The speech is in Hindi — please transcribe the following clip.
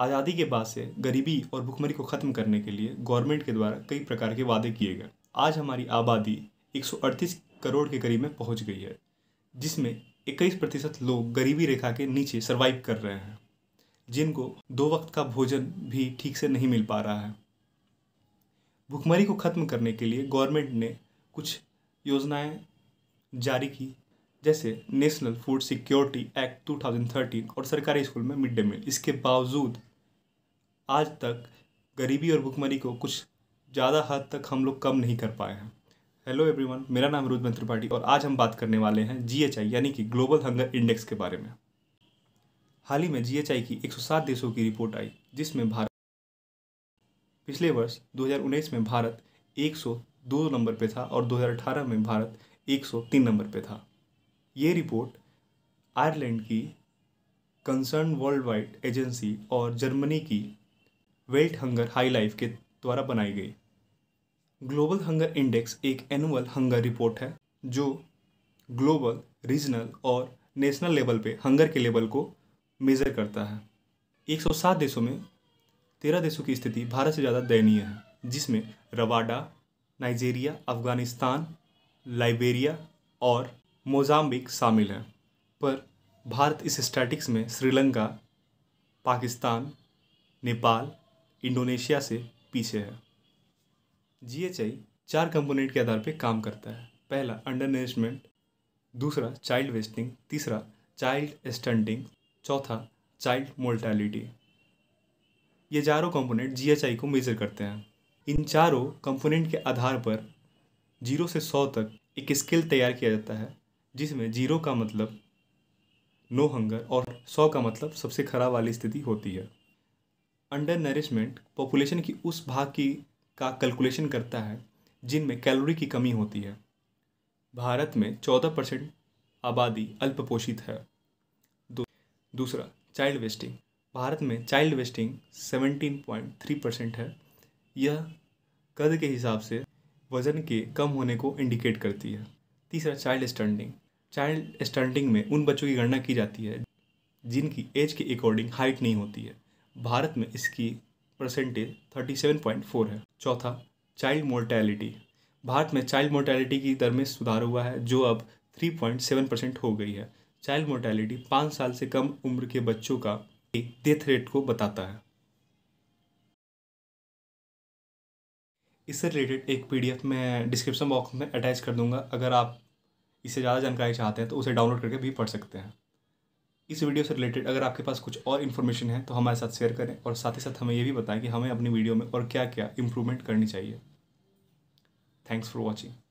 आज़ादी के बाद से गरीबी और भुखमरी को ख़त्म करने के लिए गवर्नमेंट के द्वारा कई प्रकार के वादे किए गए आज हमारी आबादी एक करोड़ के करीब में पहुंच गई है जिसमें इक्कीस प्रतिशत लोग गरीबी रेखा के नीचे सर्वाइव कर रहे हैं जिनको दो वक्त का भोजन भी ठीक से नहीं मिल पा रहा है भुखमरी को ख़त्म करने के लिए गवर्नमेंट ने कुछ योजनाएं जारी की जैसे नेशनल फूड सिक्योरिटी एक्ट 2013 और सरकारी स्कूल में मिड डे मील इसके बावजूद आज तक गरीबी और भुखमरी को कुछ ज़्यादा हद तक हम लोग कम नहीं कर पाए हैं हेलो एवरीवन मेरा नाम रुद्मन त्रिपाठी और आज हम बात करने वाले हैं जीएचआई यानी कि ग्लोबल हंगर इंडेक्स के बारे में हाल ही में जीएचआई की 107 देशों की रिपोर्ट आई जिसमें भारत पिछले वर्ष 2019 में भारत 102 नंबर पे था और 2018 में भारत 103 नंबर पे था ये रिपोर्ट आयरलैंड की कंसर्न वर्ल्ड वाइड एजेंसी और जर्मनी की वेल्ट हंगर हाई लाइफ के द्वारा बनाई गई ग्लोबल हंगर इंडेक्स एक एनुअल हंगर रिपोर्ट है जो ग्लोबल रीजनल और नेशनल लेवल पे हंगर के लेवल को मेज़र करता है 107 देशों में 13 देशों की स्थिति भारत से ज़्यादा दयनीय है जिसमें रवाडा नाइजीरिया अफ़गानिस्तान लाइबेरिया और मोजाम्बिक शामिल हैं पर भारत इस स्टैटिक्स में श्रीलंका पाकिस्तान नेपाल इंडोनेशिया से पीछे है जी एच आई चार कंपोनेंट के आधार पर काम करता है पहला अंडर नरिशमेंट दूसरा चाइल्ड वेस्टिंग तीसरा चाइल्ड स्टंटिंग चौथा चाइल्ड मोर्टैलिटी ये चारों कंपोनेंट जी एच आई को मेजर करते हैं इन चारों कंपोनेंट के आधार पर जीरो से सौ तक एक स्केल तैयार किया जाता है जिसमें जीरो का मतलब नो हंगर और सौ का मतलब सबसे खराब वाली स्थिति होती है अंडर नरिशमेंट पॉपुलेशन की उस भाग की का कैलकुलेशन करता है जिनमें कैलोरी की कमी होती है भारत में चौदह परसेंट आबादी अल्पपोषित है दू, दूसरा चाइल्ड वेस्टिंग भारत में child wasting seventeen point three percent है यह कद के हिसाब से वज़न के कम होने को इंडिकेट करती है तीसरा चाइल्ड स्टैंडिंग चाइल्ड स्टैंडिंग में उन बच्चों की गणना की जाती है जिनकी एज के अकॉर्डिंग हाइट नहीं होती है भारत में इसकी percentage thirty seven point four है चौथा चाइल्ड मोर्टैलिटी भारत में चाइल्ड मोर्टैलिटी की दर में सुधार हुआ है जो अब थ्री पॉइंट सेवन परसेंट हो गई है चाइल्ड मोर्टैलिटी पाँच साल से कम उम्र के बच्चों का एक डेथ रेट को बताता है इससे रिलेटेड एक एफ मैं डिस्क्रिप्शन बॉक्स में अटैच कर दूंगा अगर आप इससे ज़्यादा जानकारी चाहते हैं तो उसे डाउनलोड करके भी पढ़ सकते हैं इस वीडियो से रिलेटेड अगर आपके पास कुछ और इन्फॉर्मेशन है तो हमारे साथ शेयर करें और साथ ही साथ हमें ये भी बताएं कि हमें अपनी वीडियो में और क्या क्या इम्प्रूवमेंट करनी चाहिए थैंक्स फॉर वॉचिंग